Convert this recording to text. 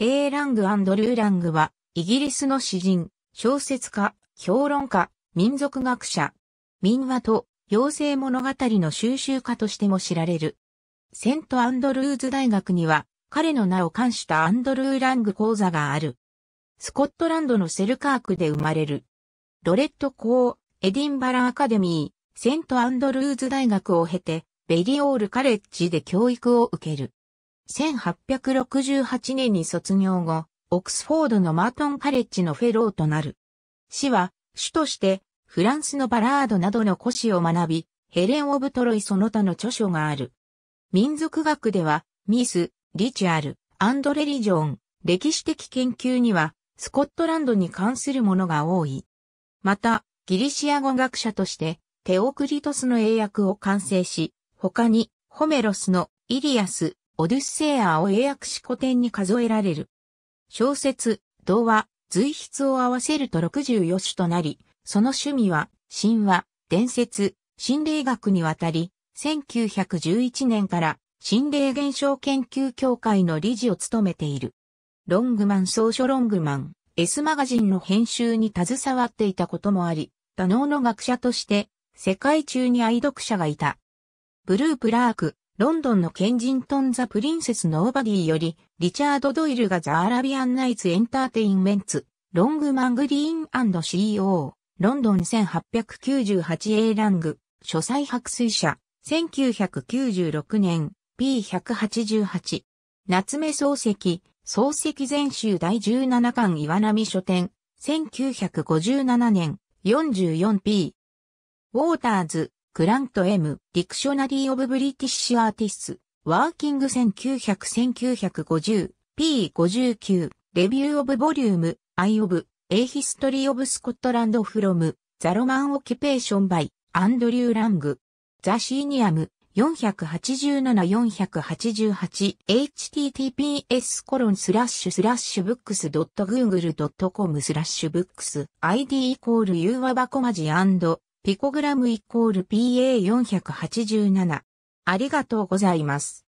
A. ラング・アンドルー・ラングは、イギリスの詩人、小説家、評論家、民族学者、民話と妖精物語の収集家としても知られる。セント・アンドルーズ大学には、彼の名を冠したアンドルー・ラング講座がある。スコットランドのセルカークで生まれる。ロレット校、エディンバラアカデミー、セント・アンドルーズ大学を経て、ベリオール・カレッジで教育を受ける。1868年に卒業後、オックスフォードのマートンカレッジのフェローとなる。市は、主として、フランスのバラードなどの古詩を学び、ヘレン・オブ・トロイその他の著書がある。民族学では、ミス、リチュアル、アンドレリジョン、歴史的研究には、スコットランドに関するものが多い。また、ギリシア語学者として、テオクリトスの英訳を完成し、他に、ホメロスのイリアス、オデュッセイアを英訳し古典に数えられる。小説、童話、随筆を合わせると64種となり、その趣味は、神話、伝説、心霊学にわたり、1911年から心霊現象研究協会の理事を務めている。ロングマン総書ロングマン、S マガジンの編集に携わっていたこともあり、多能の学者として、世界中に愛読者がいた。ブルー・プラーク、ロンドンのケンジントン・ザ・プリンセス・ノーバディより、リチャード・ドイルがザ・アラビアン・ナイツ・エンターテインメンツ、ロングマン・グリーン &CEO、ロンドン 1898A ラング、書斎白水社、1996年、P188。夏目漱石、漱石全集第17巻岩波書店、1957年、44P。ウォーターズ、グラント M、ディクショナリー・オブ・ブリティッシュ・アーティスト、ワーキング1900-1950、P59、レビュー・オブ・ボリューム、I オブ、A History of Scotland from, The Roman Occupation by, Andrew Lang, The Senium, 487-488https コロンスラッシュスラッシュブックス .google.com スラッシュブックス id イコール u ワバコマジピコグラムイコール PA487。ありがとうございます。